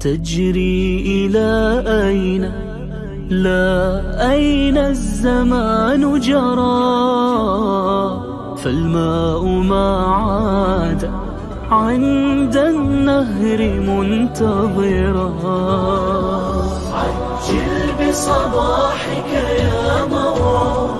تجري إلى أين لا أين الزمان جرى فالماء ما عاد عند النهر منتظرا عجل بصباحك يا مغرور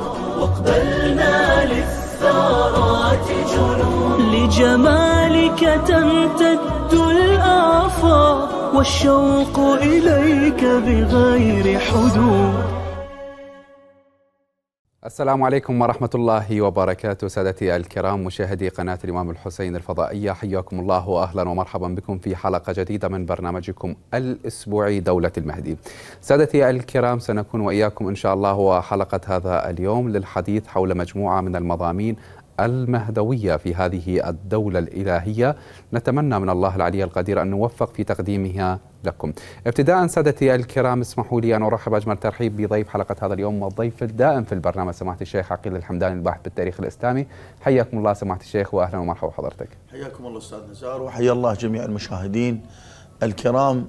واقبلنا للثارات جنون لجمال إليك تمتد الآفاق والشوق إليك بغير حدود السلام عليكم ورحمة الله وبركاته سادتي الكرام مشاهدي قناة الإمام الحسين الفضائية حياكم الله وأهلا ومرحبا بكم في حلقة جديدة من برنامجكم الأسبوعي دولة المهدي سادتي الكرام سنكون وإياكم إن شاء الله وحلقة هذا اليوم للحديث حول مجموعة من المضامين المهدوية في هذه الدولة الإلهية نتمنى من الله العلي القدير أن نوفق في تقديمها لكم ابتداء سادتي الكرام اسمحوا لي أن أرحب أجمل ترحيب بضيف حلقة هذا اليوم والضيف الدائم في البرنامج سماحة الشيخ عقيل الحمداني الباحث بالتاريخ الإسلامي حياكم الله سماحة الشيخ وأهلا ومرحبا حضرتك حياكم الله أستاذ نزار وحيا الله جميع المشاهدين الكرام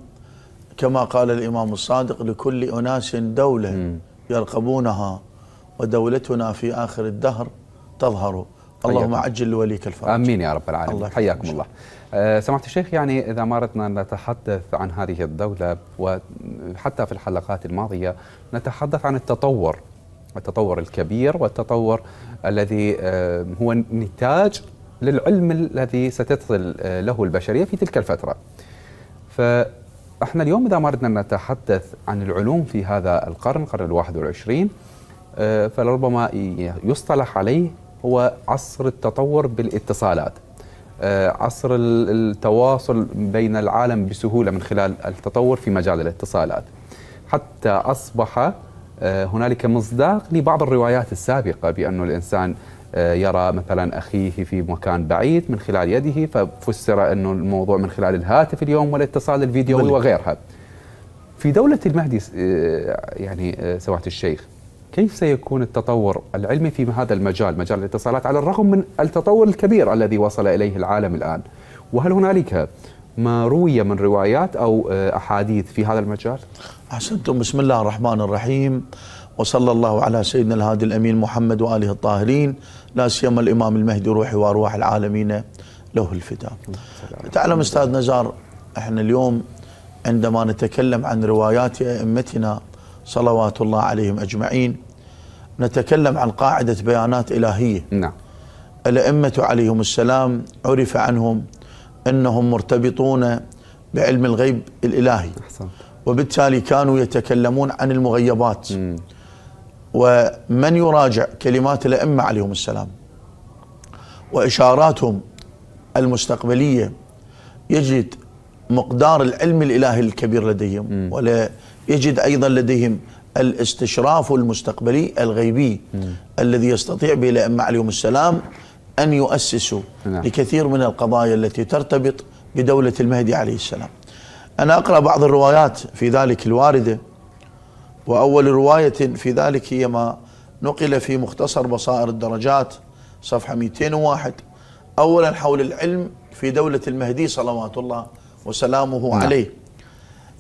كما قال الإمام الصادق لكل أناس دولة يرقبونها ودولتنا في آخر الدهر تظهر اللهم عجل لوليك الفرج امين يا رب العالمين الله حياكم الله أه سمعت الشيخ يعني اذا ما اردنا نتحدث عن هذه الدوله وحتى في الحلقات الماضيه نتحدث عن التطور التطور الكبير والتطور الذي آه، هو نتاج للعلم الذي ستصل آه، له البشريه في تلك الفتره. فاحنا اليوم اذا ما اردنا نتحدث عن العلوم في هذا القرن، القرن الواحد والعشرين آه، فلربما يصطلح عليه هو عصر التطور بالاتصالات آه، عصر التواصل بين العالم بسهولة من خلال التطور في مجال الاتصالات حتى أصبح آه، هنالك مصداق لبعض الروايات السابقة بأن الإنسان آه، يرى مثلا أخيه في مكان بعيد من خلال يده ففسر أنه الموضوع من خلال الهاتف اليوم والاتصال الفيديوي وغيرها في دولة المهدي يعني سماحة الشيخ كيف سيكون التطور العلمي في هذا المجال مجال الاتصالات على الرغم من التطور الكبير الذي وصل إليه العالم الآن وهل هنالك ما روي من روايات أو آه، أحاديث في هذا المجال؟ أحسنتم بسم الله الرحمن الرحيم وصلى الله على سيدنا الهادي الأمين محمد وآله الطاهرين لا سيما الإمام المهدي روحي وأرواح العالمين له الفداء تعلم أستاذ نزار احنا اليوم عندما نتكلم عن روايات أئمتنا صلوات الله عليهم أجمعين نتكلم عن قاعدة بيانات إلهية نعم الأئمة عليهم السلام عرف عنهم أنهم مرتبطون بعلم الغيب الإلهي وبالتالي كانوا يتكلمون عن المغيبات م. ومن يراجع كلمات الأئمة عليهم السلام وإشاراتهم المستقبلية يجد مقدار العلم الإلهي الكبير لديهم ولا يجد أيضا لديهم الاستشراف المستقبلي الغيبي م. الذي يستطيع به الأئمة عليهم السلام أن يؤسسوا نعم. لكثير من القضايا التي ترتبط بدولة المهدي عليه السلام أنا أقرأ بعض الروايات في ذلك الواردة وأول رواية في ذلك هي ما نقل في مختصر بصائر الدرجات صفحة 201 أولا حول العلم في دولة المهدي صلوات الله وسلامه نعم. عليه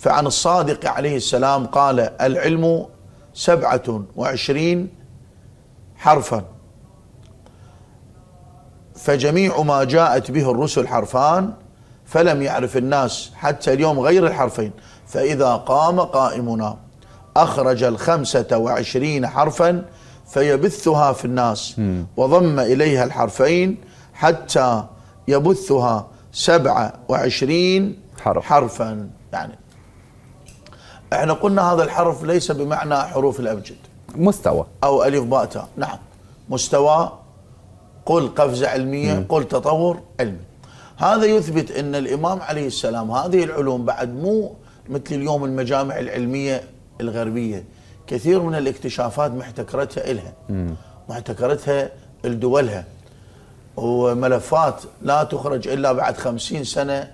فعن الصادق عليه السلام قال العلم سبعة وعشرين حرفا فجميع ما جاءت به الرسل حرفان فلم يعرف الناس حتى اليوم غير الحرفين فإذا قام قائمنا أخرج الخمسة وعشرين حرفا فيبثها في الناس وضم إليها الحرفين حتى يبثها سبعة وعشرين حرف. حرفا يعني احنا قلنا هذا الحرف ليس بمعنى حروف الأبجد مستوى أو ألف باء تاء نعم مستوى قل قفزة علمية مم. قل تطور علمي هذا يثبت أن الإمام عليه السلام هذه العلوم بعد مو مثل اليوم المجامع العلمية الغربية كثير من الاكتشافات محتكرتها إلها محتكرتها لدولها وملفات لا تخرج الا بعد خمسين سنه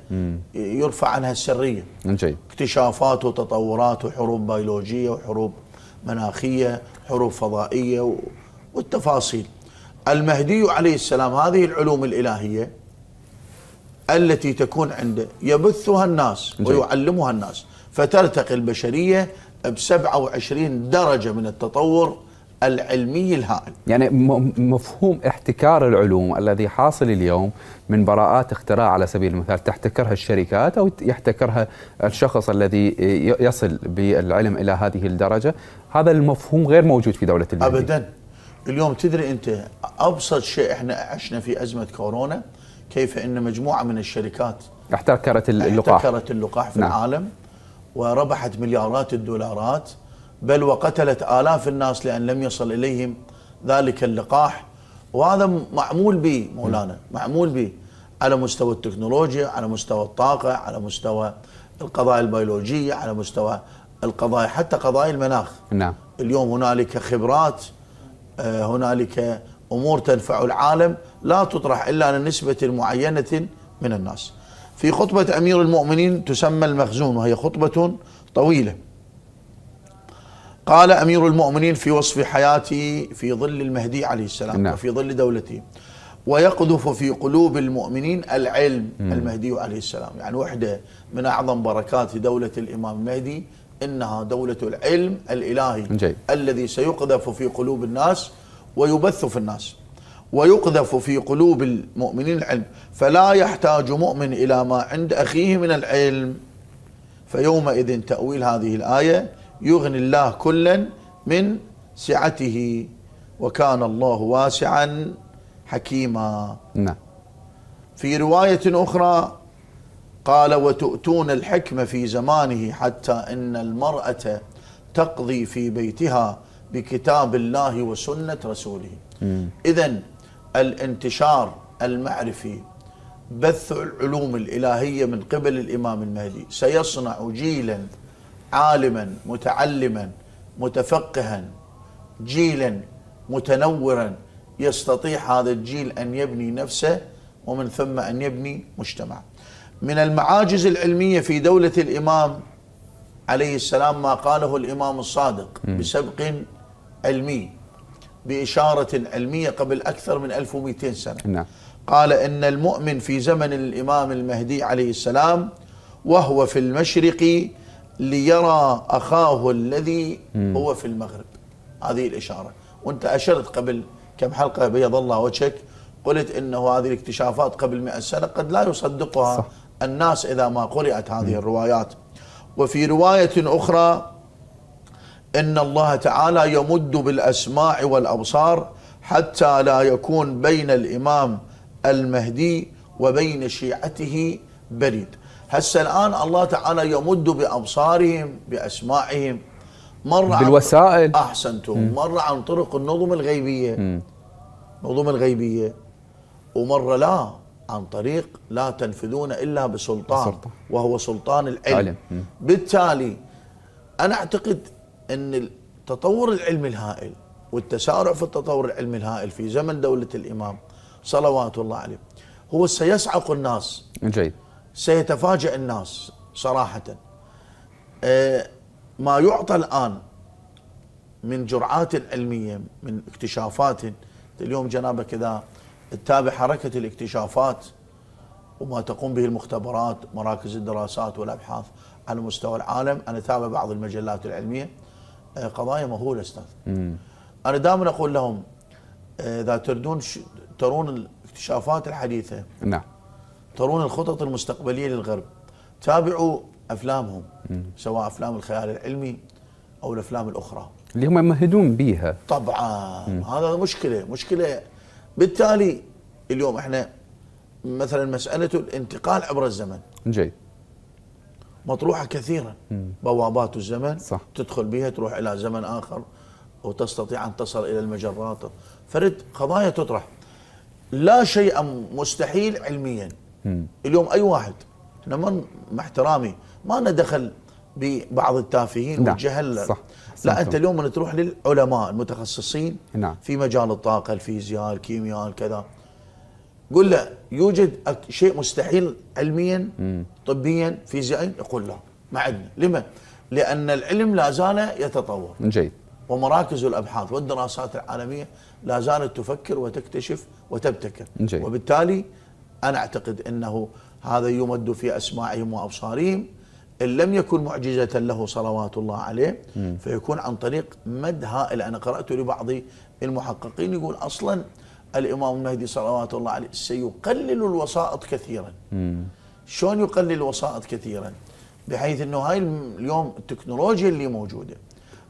يرفع عنها السريه جيد اكتشافات وتطورات وحروب بيولوجيه وحروب مناخيه حروب فضائيه والتفاصيل المهدي عليه السلام هذه العلوم الالهيه التي تكون عنده يبثها الناس ويعلمها الناس فترتقي البشريه ب 27 درجه من التطور العلمي الهائل يعني مفهوم احتكار العلوم الذي حاصل اليوم من براءات اختراع على سبيل المثال تحتكرها الشركات أو يحتكرها الشخص الذي يصل بالعلم إلى هذه الدرجة هذا المفهوم غير موجود في دولة المهدي أبدا اليوم تدري أنت أبسط شيء احنا عشنا في أزمة كورونا كيف أن مجموعة من الشركات احتكرت اللقاح احتكرت اللقاح في نعم. العالم وربحت مليارات الدولارات بل وقتلت آلاف الناس لأن لم يصل إليهم ذلك اللقاح وهذا معمول به مولانا معمول به على مستوى التكنولوجيا على مستوى الطاقة على مستوى القضايا البيولوجية على مستوى القضايا حتى قضايا المناخ نعم اليوم هنالك خبرات آه، هنالك أمور تنفع العالم لا تطرح إلا لنسبة معينة من الناس في خطبة أمير المؤمنين تسمى المخزون وهي خطبة طويلة قال أمير المؤمنين في وصف حياتي في ظل المهدي عليه السلام نعم. وفي ظل دولتي ويقذف في قلوب المؤمنين العلم مم. المهدي عليه السلام يعني واحدة من أعظم بركات دولة الإمام المهدي إنها دولة العلم الإلهي جي. الذي سيقذف في قلوب الناس ويبث في الناس ويقذف في قلوب المؤمنين العلم فلا يحتاج مؤمن إلى ما عند أخيه من العلم فيومئذ تأويل هذه الآية يغني الله كلا من سعته وكان الله واسعا حكيما نعم في رواية أخرى قال وتؤتون الحكمة في زمانه حتى إن المرأة تقضي في بيتها بكتاب الله وسنة رسوله إذا الانتشار المعرفي بث العلوم الإلهية من قبل الإمام المهدي سيصنع جيلا عالما متعلما متفقها جيلا متنورا يستطيع هذا الجيل ان يبني نفسه ومن ثم ان يبني مجتمع. من المعاجز العلميه في دوله الامام عليه السلام ما قاله الامام الصادق بسبق علمي باشاره علميه قبل اكثر من 1200 سنه. نعم. قال ان المؤمن في زمن الامام المهدي عليه السلام وهو في المشرق ليرى اخاه الذي هو في المغرب هذه الاشاره وانت اشرت قبل كم حلقه بيض الله وجهك قلت انه هذه الاكتشافات قبل 100 سنه قد لا يصدقها صح. الناس اذا ما قرات هذه مم. الروايات وفي روايه اخرى ان الله تعالى يمد بالاسماع والابصار حتى لا يكون بين الامام المهدي وبين شيعته بريد هسه الان الله تعالى يمد بابصارهم باسماعهم مره بالوسائل احسنتم مره عن طرق النظم الغيبيه النظم الغيبيه ومره لا عن طريق لا تنفذون الا بسلطان بسلطة. وهو سلطان العلم بالتالي انا اعتقد ان التطور العلمي الهائل والتسارع في التطور العلمي الهائل في زمن دوله الامام صلوات الله عليه هو سيصعق الناس جيد سيتفاجئ الناس صراحة آه، ما يعطى الآن من جرعات علمية من اكتشافات اليوم جنابك إذا تتابع حركة الاكتشافات وما تقوم به المختبرات مراكز الدراسات والأبحاث على مستوى العالم أنا تابع بعض المجلات العلمية آه، قضايا مهولة أستاذ أنا دائما أقول لهم آه، إذا تردون ترون الاكتشافات الحديثة نعم ترون الخطط المستقبليه للغرب تابعوا افلامهم سواء افلام الخيال العلمي او الافلام الاخرى اللي هم مهدون بيها طبعا مم. هذا مشكله مشكله بالتالي اليوم احنا مثلا مساله الانتقال عبر الزمن جيد مطروحه كثيرا مم. بوابات الزمن صح. تدخل بها تروح الى زمن اخر وتستطيع ان تصل الى المجرات فرد قضايا تطرح لا شيء مستحيل علميا اليوم اي واحد احنا ما مع احترامي ما لنا دخل ببعض التافهين نعم. والجهل صح. لا انت اليوم من تروح للعلماء المتخصصين نعم. في مجال الطاقه الفيزياء الكيمياء الكذا قل له يوجد شيء مستحيل علميا مم. طبيا فيزيائيا يقول لا ما عندنا لما لان العلم لا زال يتطور جيد ومراكز الابحاث والدراسات العالميه لا زالت تفكر وتكتشف وتبتكر جيد. وبالتالي أنا أعتقد أنه هذا يمد في أسماعهم وأبصارهم إن لم يكن معجزة له صلوات الله عليه فيكون عن طريق مد هائل أنا قرأت لبعض المحققين يقول أصلا الإمام المهدي صلوات الله عليه سيقلل الوسائط كثيرا شلون يقلل الوسائط كثيرا بحيث أنه هاي اليوم التكنولوجيا اللي موجودة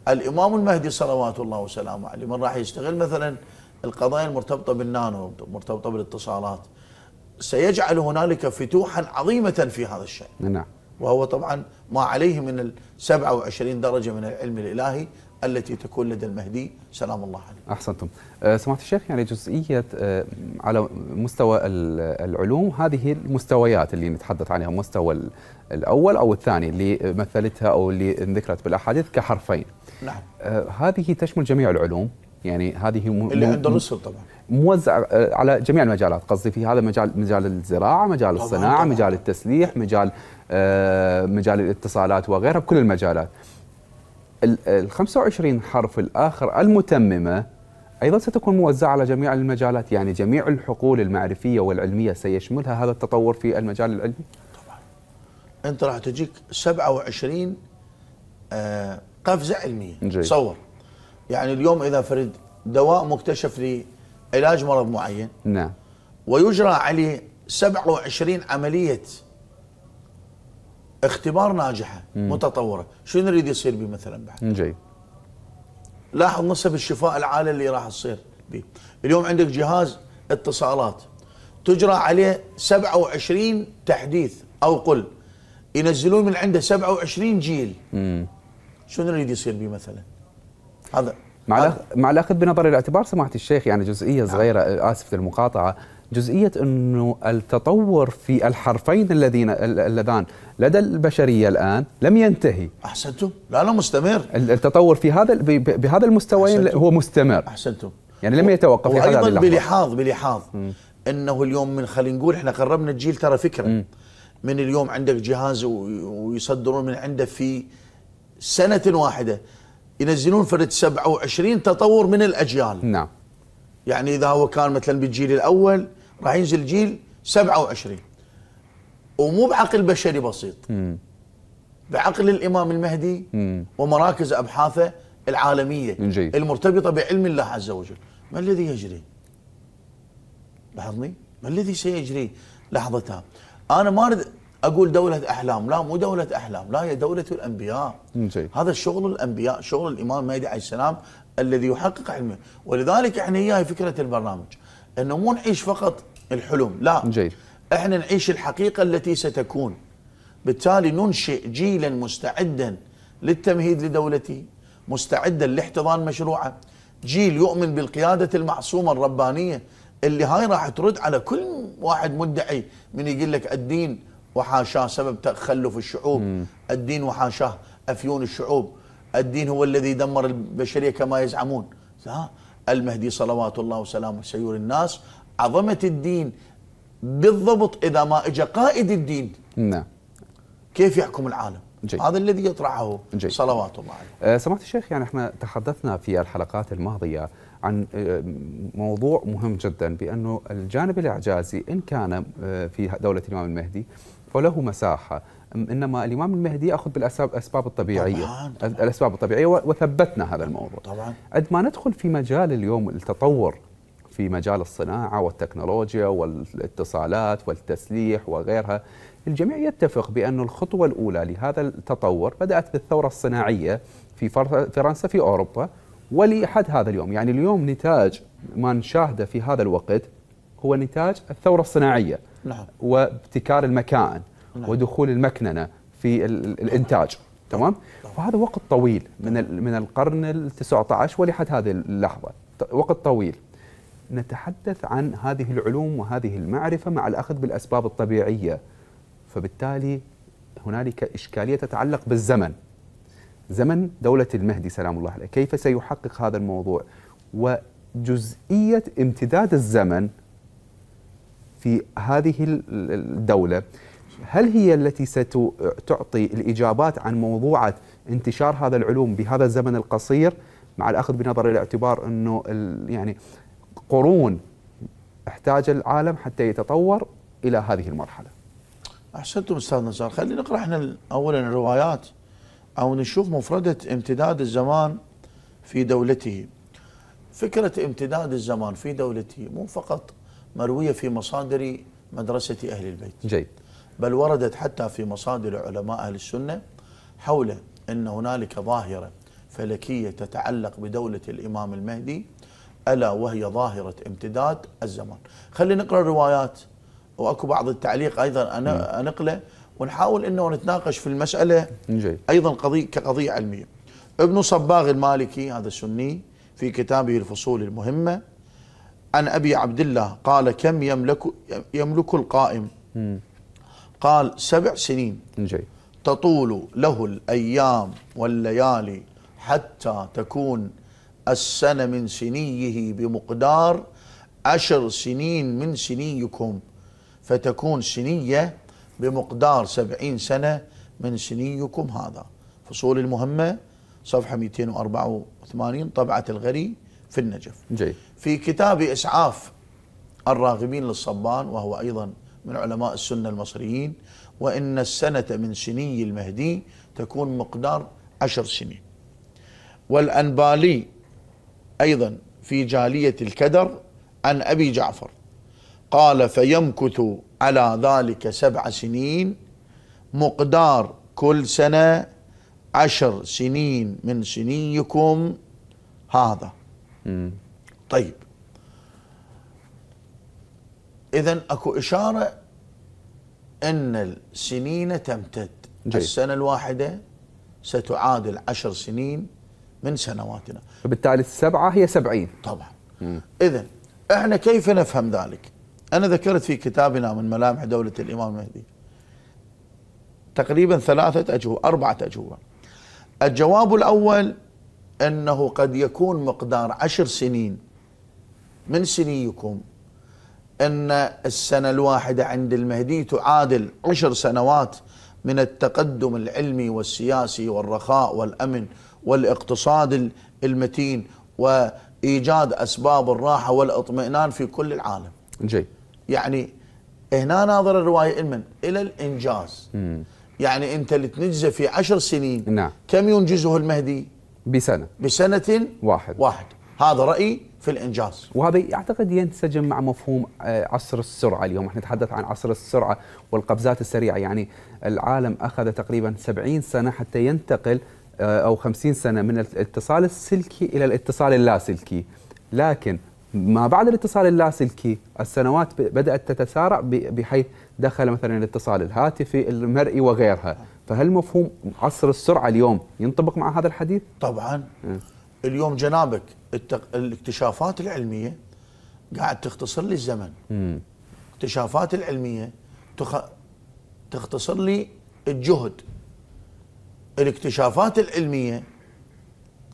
الإمام المهدي صلوات الله وسلامه عليه من راح يستغل مثلا القضايا المرتبطة بالنانو مرتبطة بالاتصالات سيجعل هنالك فتوحا عظيمة في هذا الشأن نعم وهو طبعا ما عليه من ال 27 درجة من العلم الإلهي التي تكون لدى المهدي سلام الله عليه أحسنتم أه، سمعت الشيخ يعني جزئية أه، على مستوى العلوم هذه المستويات اللي نتحدث عنها مستوى الأول أو الثاني اللي مثلتها أو اللي ذكرت بالأحاديث كحرفين نعم أه، هذه تشمل جميع العلوم يعني هذه اللي عند الرسل طبعا موزع آه، على جميع المجالات قصدي في هذا مجال مجال الزراعه مجال الصناعه مجال التسليح مجال آه، مجال الاتصالات وغيرها بكل المجالات ال 25 حرف الاخر المتممه ايضا ستكون موزعه على جميع المجالات يعني جميع الحقول المعرفيه والعلميه سيشملها هذا التطور في المجال العلمي طبعا انت راح تجيك 27 آه، قفزه علميه جيد. تصور يعني اليوم اذا فرد دواء مكتشف لي علاج مرض معين نعم ويجرى عليه 27 عملية اختبار ناجحة مم. متطورة شو نريد يصير به مثلا بعد جيد لاحظ نسب الشفاء العالي اللي راح تصير به اليوم عندك جهاز اتصالات تجرى عليه 27 تحديث او قل ينزلون من عنده 27 جيل مم. شو نريد يصير به مثلا هذا مع مع الاخذ بنظر الاعتبار سماحه الشيخ يعني جزئيه نعم. صغيره آه، اسف للمقاطعه جزئيه انه التطور في الحرفين الذين اللذان لدى البشريه الان لم ينتهي احسنتم لا لا مستمر التطور في هذا بهذا المستويين هو مستمر احسنتم يعني لم يتوقف في هذا ايضا بلحاظ بلحاظ انه اليوم من خلينا نقول احنا قربنا الجيل ترى فكره م. من اليوم عندك جهاز ويصدرون من عنده في سنه واحده ينزلون فرد 27 تطور من الاجيال نعم يعني اذا هو كان مثلا بالجيل الاول راح ينزل جيل 27 ومو بعقل بشري بسيط مم. بعقل الامام المهدي مم. ومراكز ابحاثه العالميه جيد. المرتبطه بعلم الله عز وجل ما الذي يجري لاحظني ما الذي سيجري لحظتها انا ما اقول دوله احلام لا مو دوله احلام لا هي دوله الانبياء زي. هذا شغل الانبياء شغل الامام مهدي عليه السلام الذي يحقق علمه ولذلك احنا هي فكره البرنامج انه مو نعيش فقط الحلم لا جيد احنا نعيش الحقيقه التي ستكون بالتالي ننشئ جيلا مستعدا للتمهيد لدولته مستعدا لاحتضان مشروعه جيل يؤمن بالقياده المعصومه الربانيه اللي هاي راح ترد على كل واحد مدعي من يقول لك الدين وحاشاه سبب تخلف الشعوب مم. الدين وحاشاه أفيون الشعوب الدين هو الذي دمر البشرية كما يزعمون ها المهدي صلوات الله وسلامه سيور الناس عظمة الدين بالضبط إذا ما اجى قائد الدين نعم كيف يحكم العالم جي. هذا الذي يطرحه جي. صلوات الله عليه أه سمعت الشيخ يعني احنا تحدثنا في الحلقات الماضية عن أه، موضوع مهم جدا بأنه الجانب الإعجازي إن كان أه، في دولة الإمام المهدي فله مساحه انما الامام المهدي اخذ بالاسباب الطبيعيه طبعاً طبعاً الاسباب الطبيعيه وثبتنا هذا الموضوع طبعا قد ما ندخل في مجال اليوم التطور في مجال الصناعه والتكنولوجيا والاتصالات والتسليح وغيرها الجميع يتفق بأن الخطوة الأولى لهذا التطور بدأت بالثورة الصناعية في فرنسا في أوروبا ولحد هذا اليوم يعني اليوم نتاج ما نشاهده في هذا الوقت هو نتاج الثورة الصناعية نعم. وابتكار المكائن نعم. ودخول المكننه في الانتاج تمام فهذا وقت طويل من من القرن ال19 ولحد هذه اللحظه وقت طويل نتحدث عن هذه العلوم وهذه المعرفه مع الاخذ بالاسباب الطبيعيه فبالتالي هنالك اشكاليه تتعلق بالزمن زمن دولة المهدي سلام الله عليه كيف سيحقق هذا الموضوع وجزئية امتداد الزمن في هذه الدولة هل هي التي ستعطي الإجابات عن موضوعة انتشار هذا العلوم بهذا الزمن القصير مع الأخذ بنظر الاعتبار أنه يعني قرون احتاج العالم حتى يتطور إلى هذه المرحلة أحسنتم أستاذ نزار خلينا نقرأ احنا أولا الروايات أو نشوف مفردة امتداد الزمان في دولته فكرة امتداد الزمان في دولته مو فقط مروية في مصادر مدرسة أهل البيت جيد بل وردت حتى في مصادر علماء أهل السنة حول أن هنالك ظاهرة فلكية تتعلق بدولة الإمام المهدي ألا وهي ظاهرة امتداد الزمان خلينا نقرأ الروايات وأكو بعض التعليق أيضا أنا أنقله ونحاول أنه نتناقش في المسألة جيد. أيضا قضية كقضية علمية ابن صباغ المالكي هذا السني في كتابه الفصول المهمة عن أبي عبد الله قال كم يملك, يملك القائم قال سبع سنين تطول له الأيام والليالي حتى تكون السنة من سنيه بمقدار عشر سنين من سنيكم فتكون سنية بمقدار سبعين سنة من سنيكم هذا فصول المهمة صفحة 284 طبعة الغري في النجف جيد في كتاب إسعاف الراغبين للصبان وهو أيضا من علماء السنة المصريين وإن السنة من سني المهدي تكون مقدار عشر سنين والأنبالي أيضا في جالية الكدر عن أبي جعفر قال فيمكث على ذلك سبع سنين مقدار كل سنة عشر سنين من سنيكم هذا طيب اذا اكو اشاره ان السنين تمتد جيد. السنه الواحده ستعادل عشر سنين من سنواتنا فبالتالي السبعه هي سبعين طبعا اذا احنا كيف نفهم ذلك؟ انا ذكرت في كتابنا من ملامح دوله الامام المهدي تقريبا ثلاثه اجوبه اربعه اجوبه الجواب الاول انه قد يكون مقدار عشر سنين من سنيكم أن السنة الواحدة عند المهدي تعادل عشر سنوات من التقدم العلمي والسياسي والرخاء والأمن والاقتصاد المتين وإيجاد أسباب الراحة والاطمئنان في كل العالم جيد يعني هنا ناظر الرواية إلمن إلى الإنجاز مم. يعني أنت اللي تنجزه في عشر سنين نعم. كم ينجزه المهدي بسنة بسنة واحد واحد هذا رأي في الانجاز وهذا اعتقد ينسجم مع مفهوم آه، عصر السرعه اليوم احنا نتحدث عن عصر السرعه والقفزات السريعه يعني العالم اخذ تقريبا 70 سنه حتى ينتقل آه، او 50 سنه من الاتصال السلكي الى الاتصال اللاسلكي لكن ما بعد الاتصال اللاسلكي السنوات بدات تتسارع بحيث دخل مثلا الاتصال الهاتفي المرئي وغيرها فهل مفهوم عصر السرعه اليوم ينطبق مع هذا الحديث طبعا آه. اليوم جنابك التق... الاكتشافات العلميه قاعد تختصر لي الزمن الاكتشافات العلميه تخ... تختصر لي الجهد الاكتشافات العلميه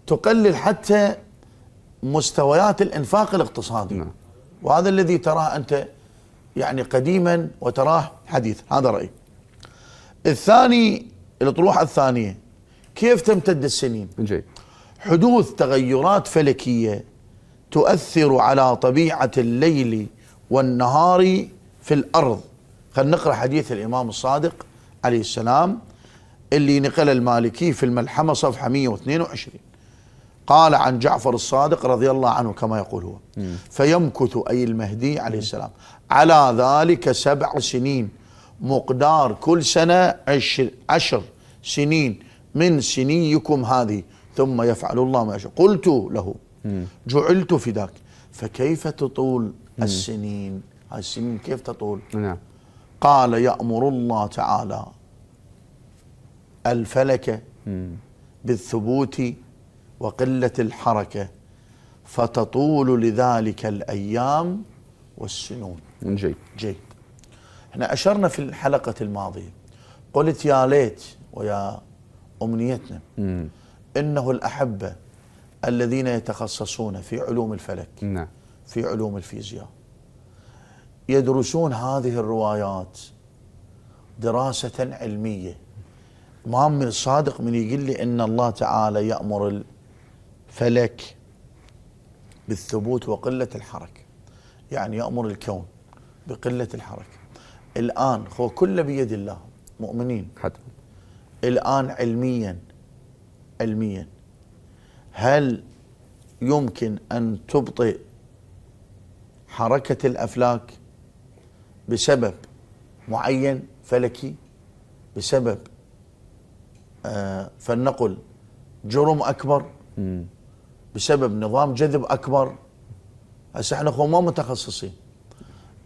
تقلل حتى مستويات الانفاق الاقتصادي نعم. وهذا الذي تراه انت يعني قديما وتراه حديث هذا رايي الثاني الاطروحه الثانيه كيف تمتد السنين؟ جيد حدوث تغيرات فلكيه تؤثر على طبيعه الليل والنهار في الارض خلينا نقرا حديث الامام الصادق عليه السلام اللي نقل المالكي في الملحمه صفحه 122 قال عن جعفر الصادق رضي الله عنه كما يقول هو فيمكث أي المهدي عليه السلام على ذلك سبع سنين مقدار كل سنة عشر, عشر سنين من سنيكم هذه ثم يفعل الله ما يشاء قلت له جعلت فداك فكيف تطول السنين هاي السنين كيف تطول نعم قال يأمر الله تعالى الفلك بالثبوت وقلة الحركة فتطول لذلك الأيام والسنون جيد جيد احنا أشرنا في الحلقة الماضية قلت يا ليت ويا أمنيتنا مم. إنه الأحبة الذين يتخصصون في علوم الفلك نعم. في علوم الفيزياء يدرسون هذه الروايات دراسة علمية ما من صادق من يقول لي إن الله تعالى يأمر الفلك بالثبوت وقلة الحركة يعني يأمر الكون بقلة الحركة الآن هو كله بيد الله مؤمنين حتى. الآن علمياً علميا هل يمكن أن تبطئ حركة الأفلاك بسبب معين فلكي بسبب آه فلنقل جرم أكبر بسبب نظام جذب أكبر هسه احنا اخوان ما متخصصين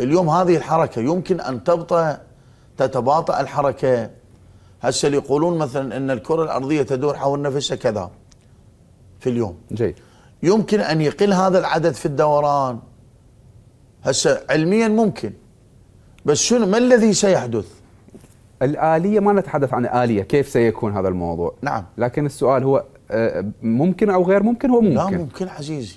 اليوم هذه الحركة يمكن أن تبطئ تتباطأ الحركة هسه يقولون مثلا ان الكره الارضيه تدور حول نفسها كذا في اليوم جيد يمكن ان يقل هذا العدد في الدوران هسه علميا ممكن بس شنو ما الذي سيحدث؟ الآلية ما نتحدث عن آلية كيف سيكون هذا الموضوع نعم لكن السؤال هو آه، ممكن أو غير ممكن هو ممكن لا ممكن عزيزي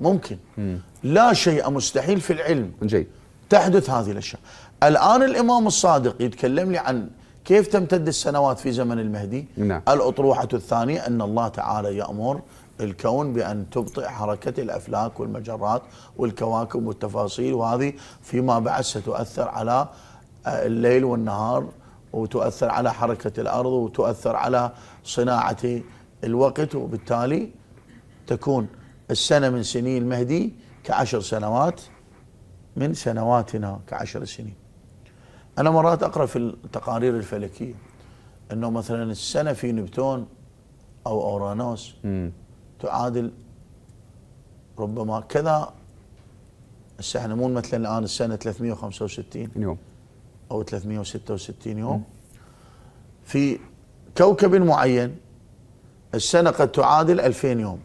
ممكن م. لا شيء مستحيل في العلم جيد تحدث هذه الأشياء الآن الإمام الصادق يتكلم لي عن كيف تمتد السنوات في زمن المهدي نعم. الأطروحة الثانية أن الله تعالى يأمر الكون بأن تبطئ حركة الأفلاك والمجرات والكواكب والتفاصيل وهذه فيما بعد ستؤثر على آه، الليل والنهار وتؤثر على حركة الأرض وتؤثر على صناعة الوقت وبالتالي تكون السنة من سنين المهدي كعشر سنوات من سنواتنا كعشر سنين أنا مرات أقرأ في التقارير الفلكية أنه مثلا السنة في نبتون أو أورانوس تعادل ربما كذا هسه احنا مو مثلا الآن السنة 365 يوم أو 366 يوم في كوكب معين السنة قد تعادل 2000 يوم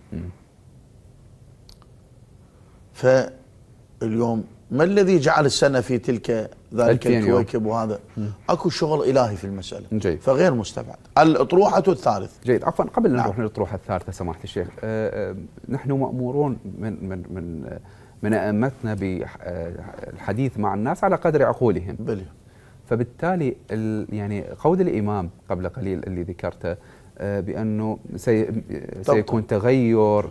فاليوم ما الذي جعل السنة في تلك ذلك الكواكب وهذا اكو شغل الهي في المساله جيد. فغير مستبعد الاطروحه الثالثه جيد عفوا قبل ان نروح نعم. للاطروحه الثالثه سماحه الشيخ آه،, أه نحن مامورون من من من آه، من ائمتنا بالحديث آه، مع الناس على قدر عقولهم بلي. فبالتالي يعني قول الامام قبل قليل اللي ذكرته بانه سي سيكون تغير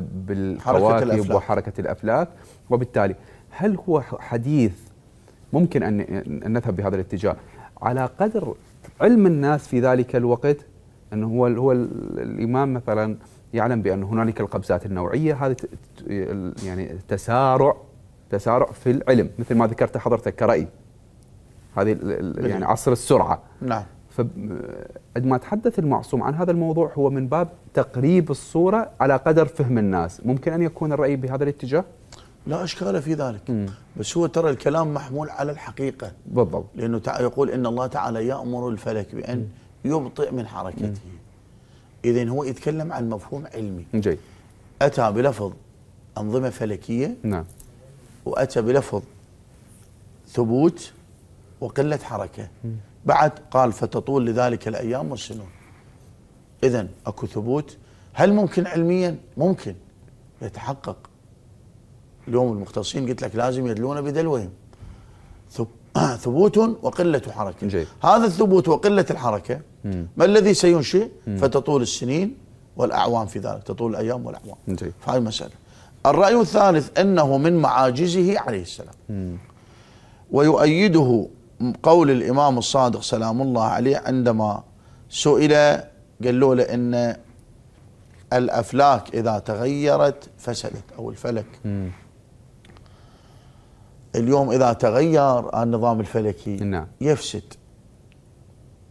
بالكواكب وحركه الافلاك وبالتالي هل هو حديث ممكن أن نذهب بهذا الاتجاه على قدر علم الناس في ذلك الوقت أنه هو, هو الإمام مثلا يعلم بأن هنالك القفزات النوعية هذه يعني تسارع تسارع في العلم مثل ما ذكرت حضرتك كرأي هذه يعني عصر السرعة نعم ف ما تحدث المعصوم عن هذا الموضوع هو من باب تقريب الصورة على قدر فهم الناس ممكن أن يكون الرأي بهذا الاتجاه لا اشكال في ذلك مم. بس هو ترى الكلام محمول على الحقيقه بالضبط لانه يقول ان الله تعالى يامر الفلك بان مم. يبطئ من حركته اذا هو يتكلم عن مفهوم علمي جيد اتى بلفظ انظمه فلكيه نعم واتى بلفظ ثبوت وقله حركه مم. بعد قال فتطول لذلك الايام والسنون اذا اكو ثبوت هل ممكن علميا ممكن يتحقق اليوم المختصين قلت لك لازم يدلون بدلوهم ثبوت وقلة حركة جيد. هذا الثبوت وقلة الحركة ما الذي سينشئ فتطول السنين والأعوام في ذلك تطول الأيام والأعوام فهذه المسألة الرأي الثالث أنه من معاجزه عليه السلام مم. ويؤيده قول الإمام الصادق سلام الله عليه عندما سئل قالوا له أن الأفلاك إذا تغيرت فسدت أو الفلك مم. اليوم اذا تغير النظام الفلكي نعم. يفسد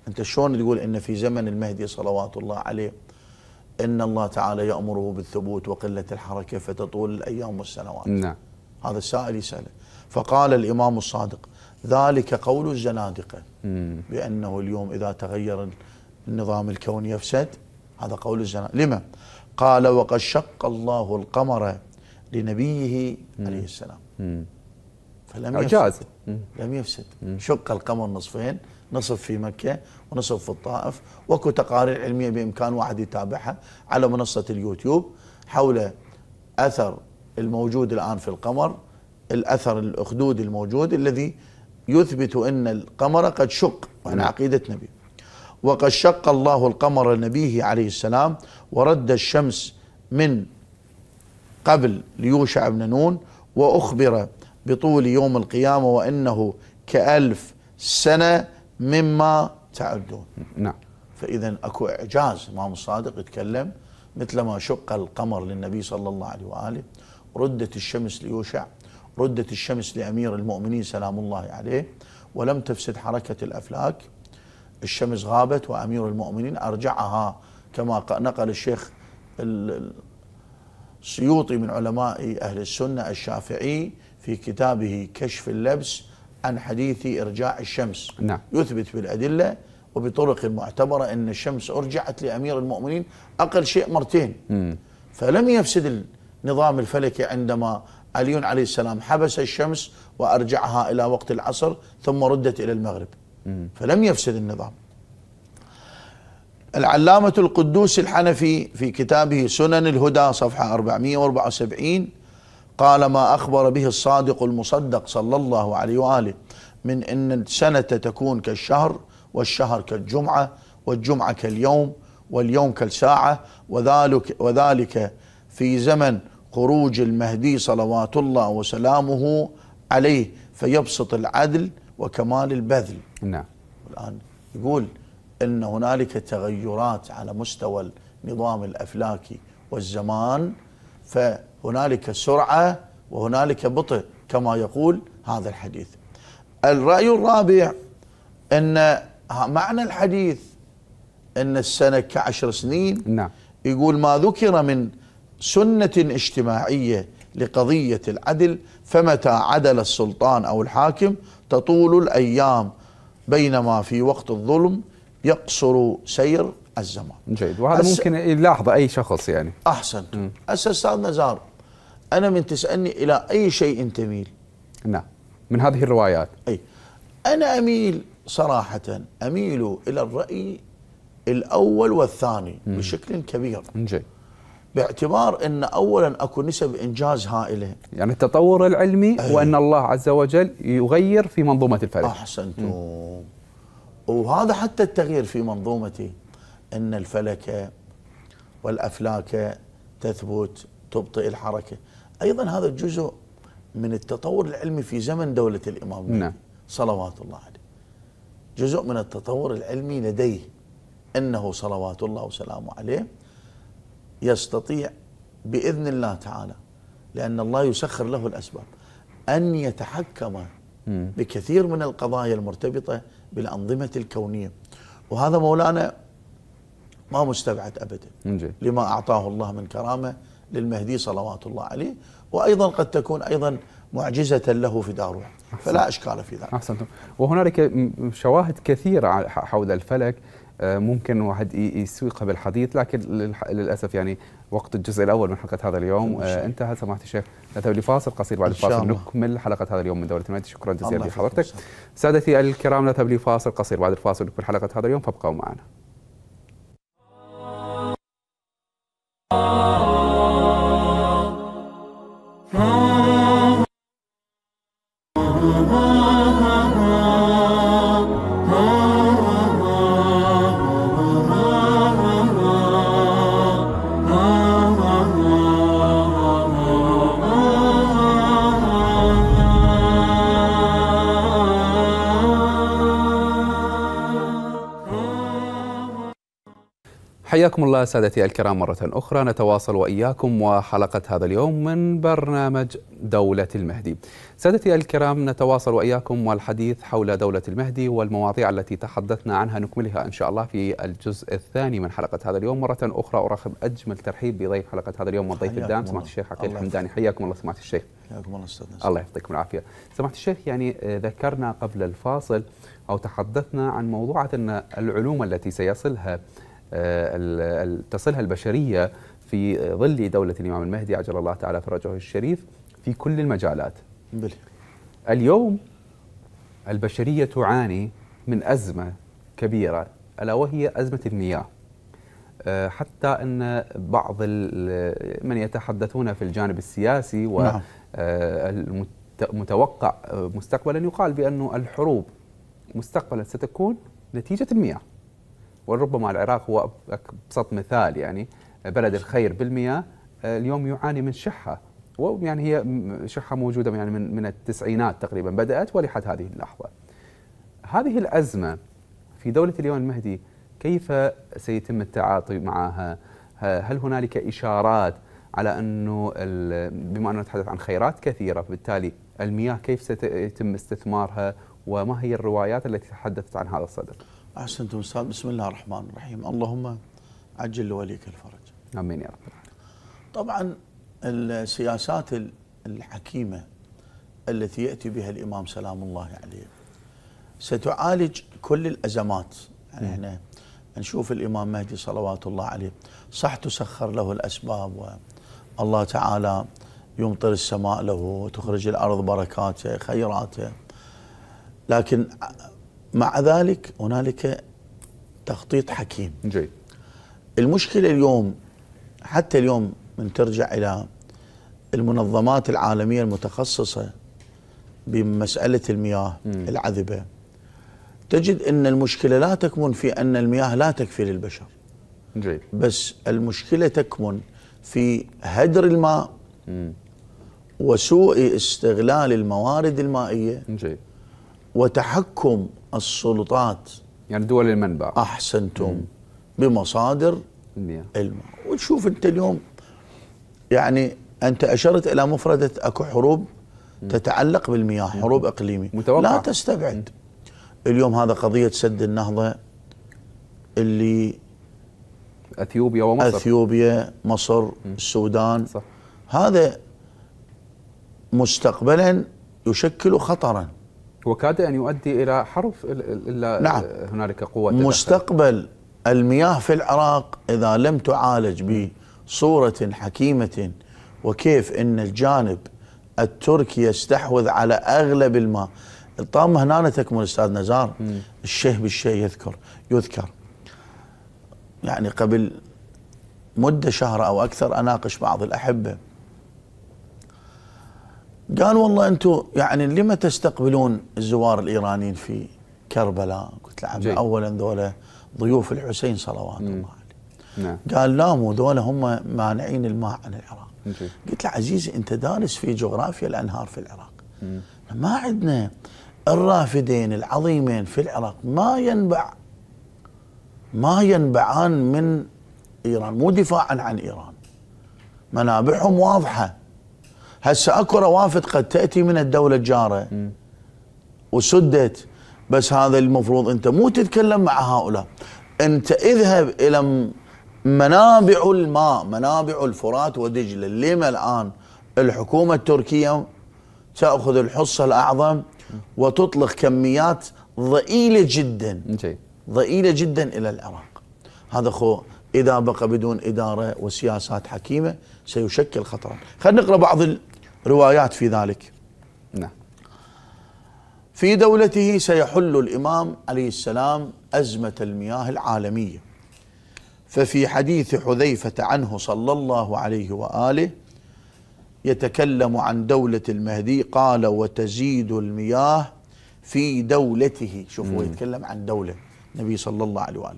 انت شلون تقول ان في زمن المهدي صلوات الله عليه ان الله تعالى يامره بالثبوت وقله الحركه فتطول الايام والسنوات نعم هذا السائل يساله فقال الامام الصادق ذلك قول الزنادقه بانه اليوم اذا تغير النظام الكوني يفسد هذا قول الزنادقه لما قال وقد شق الله القمر لنبيه عليه السلام فلم يفسد لم يفسد شق القمر نصفين نصف في مكة ونصف في الطائف وكو تقارير علمية بإمكان واحد يتابعها على منصة اليوتيوب حول أثر الموجود الآن في القمر الأثر الأخدود الموجود الذي يثبت أن القمر قد شق وأنا نعم. عقيدة نبي وقد شق الله القمر لنبيه عليه السلام ورد الشمس من قبل ليوشع بن نون وأخبر بطول يوم القيامة وإنه كألف سنة مما تعدون نعم فإذا أكو إعجاز إمام الصادق يتكلم مثلما شق القمر للنبي صلى الله عليه وآله ردت الشمس ليوشع ردت الشمس لأمير المؤمنين سلام الله عليه ولم تفسد حركة الأفلاك الشمس غابت وأمير المؤمنين أرجعها كما نقل الشيخ السيوطي من علماء أهل السنة الشافعي في كتابه كشف اللبس عن حديث إرجاع الشمس نعم. يثبت بالأدلة وبطرق معتبرة أن الشمس أرجعت لأمير المؤمنين أقل شيء مرتين مم. فلم يفسد النظام الفلكي عندما علي عليه السلام حبس الشمس وأرجعها إلى وقت العصر ثم ردت إلى المغرب مم. فلم يفسد النظام العلامة القدوس الحنفي في كتابه سنن الهدى صفحة 474 قال ما أخبر به الصادق المصدق صلى الله عليه وآله من أن السنة تكون كالشهر والشهر كالجمعة والجمعة كاليوم واليوم كالساعة وذلك, وذلك في زمن خروج المهدي صلوات الله وسلامه عليه فيبسط العدل وكمال البذل نعم الآن يقول أن هنالك تغيرات على مستوى النظام الأفلاكي والزمان ف هنالك سرعة وهنالك بطء كما يقول هذا الحديث الرأي الرابع أن معنى الحديث أن السنة كعشر سنين نعم. يقول ما ذكر من سنة اجتماعية لقضية العدل فمتى عدل السلطان أو الحاكم تطول الأيام بينما في وقت الظلم يقصر سير الزمان جيد وهذا أس... ممكن يلاحظه أي شخص يعني أحسن أسا أستاذ نزار أنا من تسألني إلى أي شيء تميل نعم من هذه الروايات أي أنا أميل صراحة أميل إلى الرأي الأول والثاني مم. بشكل كبير جي. باعتبار أن أولا أكو نسب إنجاز هائلة يعني التطور العلمي أي. وأن الله عز وجل يغير في منظومة الفلك أحسنتم وهذا حتى التغيير في منظومتي أن الفلك والأفلاك تثبت تبطئ الحركة ايضا هذا جزء من التطور العلمي في زمن دوله الامام نعم صلوات الله عليه جزء من التطور العلمي لديه انه صلوات الله وسلامه عليه يستطيع باذن الله تعالى لان الله يسخر له الاسباب ان يتحكم بكثير من القضايا المرتبطه بالانظمه الكونيه وهذا مولانا ما مستبعد ابدا لما اعطاه الله من كرامه للمهدي صلوات الله عليه وايضا قد تكون ايضا معجزه له في داروح فلا اشكال في ذلك احسنتم وهنالك شواهد كثيره حول الفلك آه، ممكن واحد يسوقها بالحديث لكن للاسف يعني وقت الجزء الاول من حلقه هذا اليوم آه، انتهى سماحه الشيخ نذهب لفاصل قصير بعد الفاصل نكمل حلقه هذا اليوم من دوله المجد شكرا جزيلا لحضرتك سادتي الكرام نذهب لفاصل قصير بعد الفاصل نكمل حلقه هذا اليوم فابقوا معنا وسادتي الكرام مرة أخرى نتواصل وإياكم وحلقة هذا اليوم من برنامج دولة المهدي سادتي الكرام نتواصل وإياكم والحديث حول دولة المهدي والمواضيع التي تحدثنا عنها نكملها إن شاء الله في الجزء الثاني من حلقة هذا اليوم مرة أخرى أرحب أجمل ترحيب بضيف حلقة هذا اليوم والضيف الدام سماحة الشيخ عقيل الحمداني حياكم الله سماحة الشيخ حياكم الله أستاذنا الله يعطيكم العافية سماحة الشيخ يعني ذكرنا قبل الفاصل أو تحدثنا عن موضوعة أن العلوم التي سيصلها آه، تصلها البشرية في ظل دولة الإمام المهدي عجل الله تعالى فرجه الشريف في كل المجالات بل. اليوم البشرية تعاني من أزمة كبيرة ألا وهي أزمة المياه حتى أن بعض من يتحدثون في الجانب السياسي والمتوقع نعم. آه، مستقبلا يقال بأن الحروب مستقبلا ستكون نتيجة المياه وربما العراق هو ابسط مثال يعني بلد الخير بالمياه آه، اليوم يعاني من شحه ويعني هي شحه موجوده يعني من من التسعينات تقريبا بدات ولحد هذه اللحظه. هذه الازمه في دوله اليمن المهدي كيف سيتم التعاطي معها؟ هل هنالك اشارات على انه بما اننا نتحدث عن خيرات كثيره فبالتالي المياه كيف سيتم استثمارها وما هي الروايات التي تحدثت عن هذا الصدد؟ احسنتم استاذ بسم الله الرحمن الرحيم اللهم عجل لوليك الفرج امين يا رب طبعا السياسات الحكيمه التي ياتي بها الامام سلام الله عليه ستعالج كل الازمات يعني احنا نشوف الامام مهدي صلوات الله عليه صح تسخر له الاسباب والله تعالى يمطر السماء له وتخرج الارض بركاته خيراته لكن مع ذلك هنالك تخطيط حكيم جي. المشكله اليوم حتى اليوم من ترجع الى المنظمات العالميه المتخصصه بمساله المياه م. العذبه تجد ان المشكله لا تكمن في ان المياه لا تكفي للبشر جي. بس المشكله تكمن في هدر الماء م. وسوء استغلال الموارد المائيه جي. وتحكم السلطات يعني دول المنبع احسنتم مم. بمصادر المياه الماء وتشوف انت اليوم يعني انت اشرت الى مفرده اكو حروب مم. تتعلق بالمياه مم. حروب اقليميه متوقع. لا تستبعد مم. اليوم هذا قضيه سد النهضه اللي اثيوبيا ومصر اثيوبيا مصر مم. السودان صح. هذا مستقبلا يشكل خطرا وكاد أن يؤدي إلى حرف إلا نعم هنالك قوة مستقبل المياه في العراق إذا لم تعالج بصورة حكيمة وكيف أن الجانب التركي يستحوذ على أغلب الماء الطامة هنا تكمن أستاذ نزار مم. الشيء بالشيء يذكر يذكر يعني قبل مدة شهر أو أكثر أناقش بعض الأحبة قال والله انتم يعني لما تستقبلون الزوار الايرانيين في كربلاء؟ قلت له اولا ذولا ضيوف الحسين صلوات مم. الله عليه. نعم. قال لا مو ذولا هم مانعين الماء عن العراق. مم. قلت له عزيزي انت دارس في جغرافيا الانهار في العراق. مم. ما عندنا الرافدين العظيمين في العراق ما ينبع ما ينبعان من ايران مو دفاعا عن ايران. منابعهم واضحه. هسه اكو روافد قد تاتي من الدوله الجاره وسدت بس هذا المفروض انت مو تتكلم مع هؤلاء انت اذهب الى منابع الماء منابع الفرات ودجله لما الان الحكومه التركيه تاخذ الحصه الاعظم وتطلق كميات ضئيله جدا نعم. ضئيله جدا الى العراق هذا خو اذا بقى بدون اداره وسياسات حكيمه سيشكل خطرا خلينا نقرا بعض روايات في ذلك نعم في دولته سيحل الإمام عليه السلام أزمة المياه العالمية ففي حديث حذيفة عنه صلى الله عليه وآله يتكلم عن دولة المهدي قال وتزيد المياه في دولته شوف هو يتكلم عن دولة النبي صلى الله عليه وآله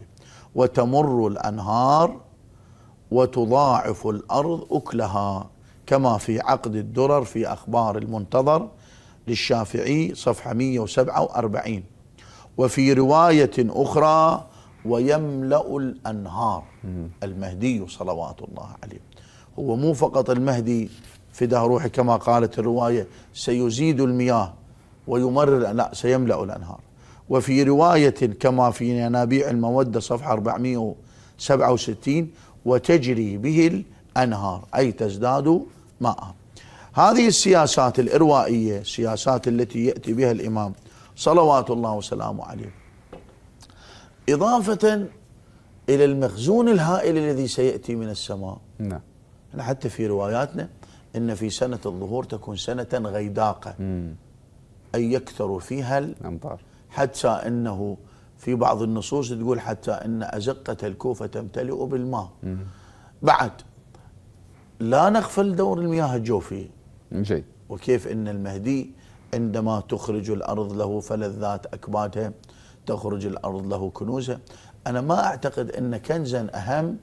وتمر الأنهار وتضاعف الأرض أكلها كما في عقد الدرر في أخبار المنتظر للشافعي صفحة 147 وفي رواية أخرى ويملأ الأنهار المهدي صلوات الله عليه هو مو فقط المهدي فداه روحي كما قالت الرواية سيزيد المياه ويمرر لا سيملأ الأنهار وفي رواية كما في ينابيع المودة صفحة 467 وتجري به الأنهار أي تزداد ماء هذه السياسات الإروائية السياسات التي يأتي بها الإمام صلوات الله وسلامه عليه إضافة إلى المخزون الهائل الذي سيأتي من السماء نعم حتى في رواياتنا إن في سنة الظهور تكون سنة غيداقة مم. أي يكثر فيها الأمطار حتى أنه في بعض النصوص تقول حتى أن أزقة الكوفة تمتلئ بالماء مم. بعد لا نغفل دور المياه الجوفي جيد وكيف أن المهدي عندما تخرج الأرض له فلذات أكبادها تخرج الأرض له كنوزها أنا ما أعتقد أن كنزا أهم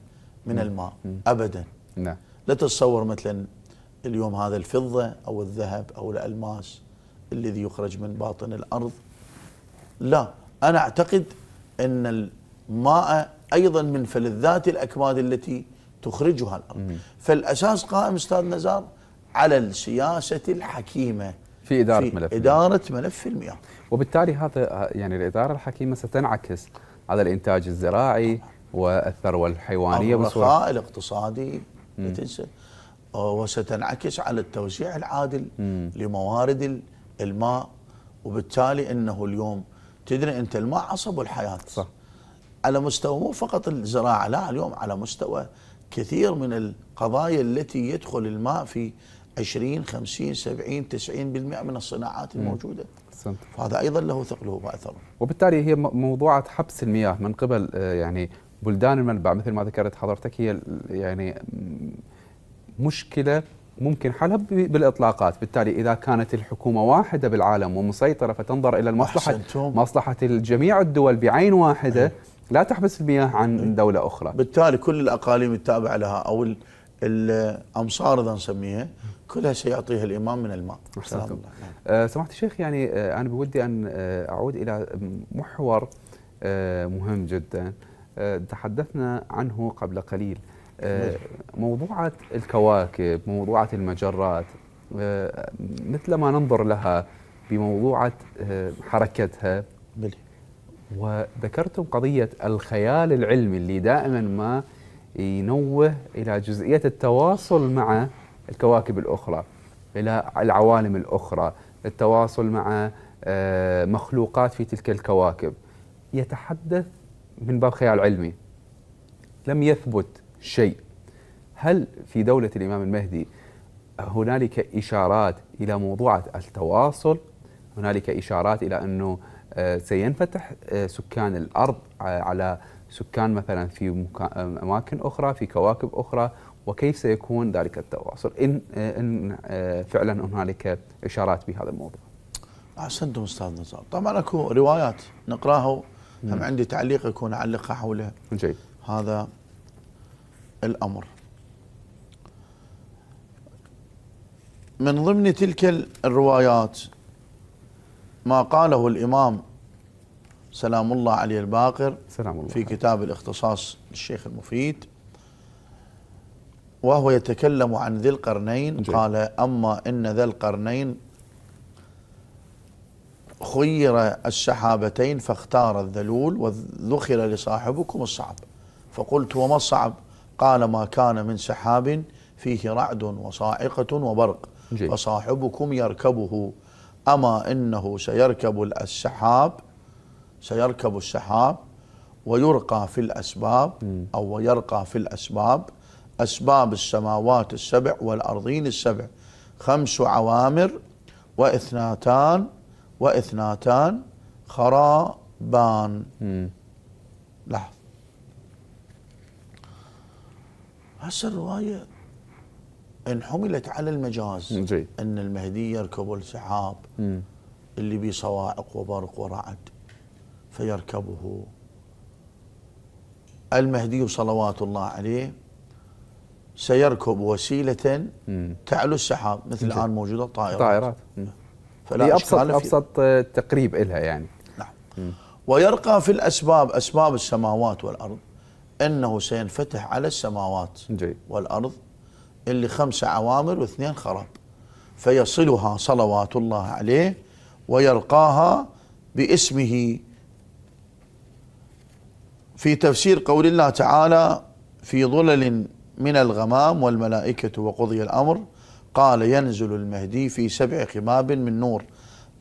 من الماء أبدا نعم لا تتصور مثلا اليوم هذا الفضة أو الذهب أو الألماس الذي يخرج من باطن الأرض لا أنا أعتقد أن الماء أيضا من فلذات الأكماد التي تخرجها الأرض فالأساس قائم أستاذ نزار على السياسة الحكيمة في إدارة في ملف إدارة ملف المياه وبالتالي هذا يعني الإدارة الحكيمة ستنعكس على الإنتاج الزراعي والثروة الحيوانية الرخاء الاقتصادي وستنعكس على التوزيع العادل مم. لموارد الماء وبالتالي انه اليوم تدري انت الماء عصب الحياه صح على مستوى مو فقط الزراعه لا اليوم على مستوى كثير من القضايا التي يدخل الماء في 20 50 70 90% من الصناعات الموجوده سنت. فهذا ايضا له ثقله واثره وبالتالي هي موضوعه حبس المياه من قبل آه، يعني بلدان المنبع مثل ما ذكرت حضرتك هي يعني مشكله ممكن حلها بالاطلاقات، بالتالي اذا كانت الحكومه واحده بالعالم ومسيطره فتنظر الى المصلحه مصلحه الجميع الدول بعين واحده لا تحبس المياه عن إيه. دولة أخرى بالتالي كل الأقاليم التابعة لها أو الأمصار إذا نسميها كلها سيعطيها الإمام من الماء أحسنتم آه، سمحت الشيخ يعني آه، أنا بودي أن آه، أعود إلى محور مهم جدا تحدثنا عنه قبل قليل موضوعة الكواكب موضوعة المجرات مثل ما ننظر لها بموضوعة حركتها بلي. وذكرتم قضية الخيال العلمي اللي دائما ما ينوه إلى جزئية التواصل مع الكواكب الأخرى إلى العوالم الأخرى التواصل مع آه، مخلوقات في تلك الكواكب يتحدث من باب خيال علمي لم يثبت شيء هل في دولة الإمام المهدي هنالك إشارات إلى موضوعة التواصل هنالك إشارات إلى أنه آه، سينفتح آه، سكان الارض آه، على سكان مثلا في اماكن اخرى في كواكب اخرى وكيف سيكون ذلك التواصل ان ان فعلا هنالك اشارات بهذا الموضوع. احسنتم استاذ نزار، طبعا اكو روايات نقراها هم عندي تعليق يكون اعلقها حول جيد هذا الامر. من ضمن تلك الروايات ما قاله الإمام سلام الله علي الباقر سلام الله في كتاب الاختصاص للشيخ المفيد وهو يتكلم عن ذي القرنين جي. قال أما إن ذا القرنين خير السحابتين فاختار الذلول وذخر لصاحبكم الصعب فقلت وما الصعب قال ما كان من سحاب فيه رعد وصاعقة وبرق جي. فصاحبكم يركبه أما إنه سيركب السحاب سيركب السحاب ويرقى في الأسباب أو ويرقى في الأسباب أسباب السماوات السبع والأرضين السبع خمس عوامر واثنتان واثنتان خرابان لحظة هسه الرواية ان حملت على المجاز جي. ان المهدي يركب السحاب اللي بيه صواعق وبرق ورعد فيركبه المهدي صلوات الله عليه سيركب وسيلة تعلو السحاب مثل الآن موجودة الطائرات طائرات فلا أبسط أبسط تقريب إلها يعني نعم ويرقى في الأسباب أسباب السماوات والأرض أنه سينفتح على السماوات جي. والأرض اللي خمسة عوامر واثنين خراب فيصلها صلوات الله عليه ويلقاها باسمه في تفسير قول الله تعالى في ظلل من الغمام والملائكة وقضي الأمر قال ينزل المهدي في سبع خماب من نور